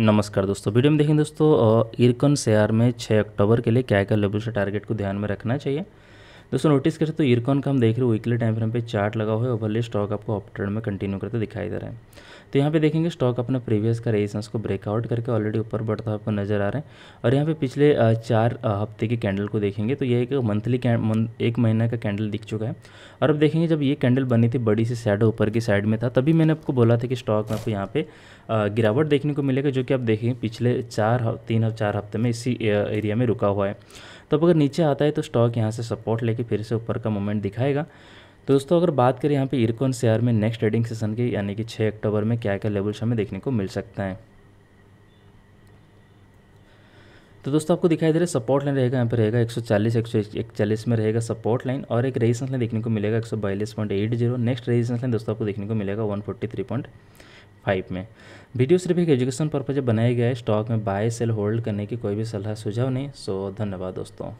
नमस्कार दोस्तों वीडियो में देखें दोस्तों इरकन शेयर में 6 अक्टूबर के लिए क्या क्या लेवल से टारगेट को ध्यान में रखना चाहिए दोस्तों नोटिस कर सकते हो ईरकॉन का हम देख रहे हो वीकली टाइम फ्रेम पे चार्ट लगा हुआ है और भले स्टॉक आपको अप ट्रेंड में कंटिन्यू करते दिखाई दे रहा है तो यहाँ पे देखेंगे स्टॉक अपना प्रीवियस का रेजिस्टेंस को ब्रेकआउट करके ऑलरेडी ऊपर बढ़ता आपको नजर आ रहा है और यहाँ पे पिछले चार हफ्ते के कैंडल को देखेंगे तो ये एक मंथली एक महीना का कैंडल दिख चुका है और अब देखेंगे जब ये कैंडल बनी थी बड़ी सी शैडो ऊपर की साइड में था तभी मैंने आपको बोला था कि स्टॉक में आपको यहाँ पे गिरावट देखने को मिलेगा जो कि आप देखेंगे पिछले चार तीन और चार हफ्ते में इसी एरिया में रुका हुआ है तो अब अगर नीचे आता है तो स्टॉक यहाँ से सपोर्ट लेके फिर से ऊपर का मोमेंट दिखाएगा तो दोस्तों अगर बात करें यहाँ पे इरकॉन शेयर में नेक्स्ट ट्रेडिंग सेशन की यानी कि 6 अक्टूबर में क्या क्या लेवल्स हमें देखने को मिल सकता है तो दोस्तों आपको दिखाई दे रहा है सपोर्ट लाइन रहेगा यहाँ पे रहेगा 140 141 में रहेगा सपोर्ट लाइन और एक रेजिस्टेंस लाइन देखने को मिलेगा एक नेक्स्ट रेजिस्टेंस लाइन दोस्तों आपको देखने को मिलेगा 143.5 में वीडियो सिर्फ एक एजुकेशन पर्पज बनाया गया है स्टॉक में बाय सेल होल्ड करने की कोई भी सलाह सुझाव नहीं सो धन्यवाद दोस्तों